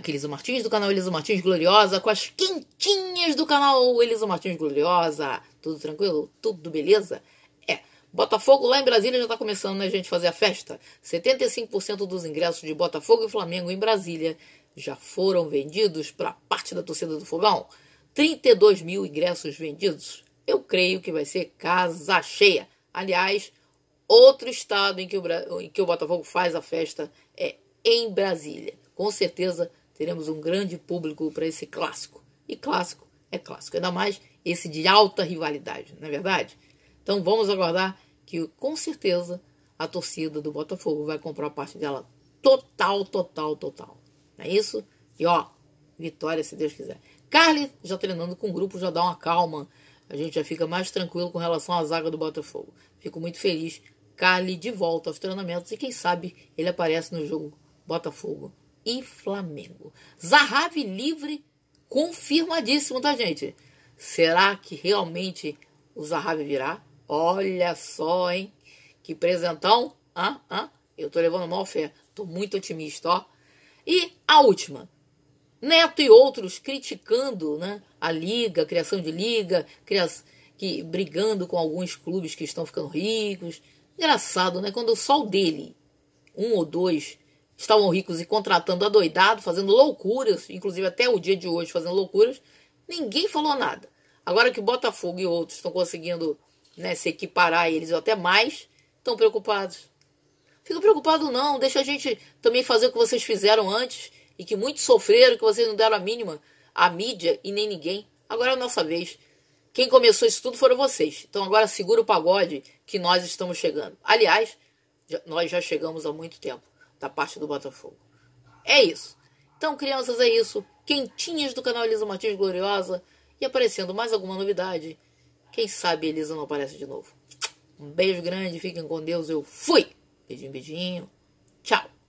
Aqui, Eliso Martins, do canal Eliso Martins Gloriosa, com as quentinhas do canal Eliso Martins Gloriosa. Tudo tranquilo? Tudo beleza? É. Botafogo lá em Brasília já tá começando, né, gente, fazer a festa. 75% dos ingressos de Botafogo e Flamengo em Brasília já foram vendidos para parte da torcida do Fogão. 32 mil ingressos vendidos. Eu creio que vai ser casa cheia. Aliás, outro estado em que o, em que o Botafogo faz a festa é em Brasília. Com certeza teremos um grande público para esse clássico. E clássico é clássico, ainda mais esse de alta rivalidade, não é verdade? Então vamos aguardar que com certeza a torcida do Botafogo vai comprar a parte dela total, total, total. Não é isso? E ó, vitória se Deus quiser. Carly já treinando com o grupo já dá uma calma. A gente já fica mais tranquilo com relação à zaga do Botafogo. Fico muito feliz. Carly de volta aos treinamentos e quem sabe ele aparece no jogo Botafogo e Flamengo. Zarrave livre, confirmadíssimo, tá, gente? Será que realmente o Zarrave virá? Olha só, hein? Que presentão. ah ah Eu tô levando mal fé. Tô muito otimista, ó. E a última. Neto e outros criticando né, a liga, a criação de liga, criação, que brigando com alguns clubes que estão ficando ricos. Engraçado, né? Quando só o dele, um ou dois, estavam ricos e contratando adoidado, fazendo loucuras, inclusive até o dia de hoje fazendo loucuras, ninguém falou nada. Agora que o Botafogo e outros estão conseguindo né, se equiparar a eles ou até mais, estão preocupados. Fica preocupado não, deixa a gente também fazer o que vocês fizeram antes e que muitos sofreram, que vocês não deram a mínima, à mídia e nem ninguém. Agora é a nossa vez. Quem começou isso tudo foram vocês. Então agora segura o pagode que nós estamos chegando. Aliás, nós já chegamos há muito tempo da parte do Botafogo. É isso. Então, crianças, é isso. Quentinhas do canal Elisa Martins Gloriosa. E aparecendo mais alguma novidade. Quem sabe Elisa não aparece de novo. Um beijo grande, fiquem com Deus. Eu fui! Beijinho, beijinho. Tchau!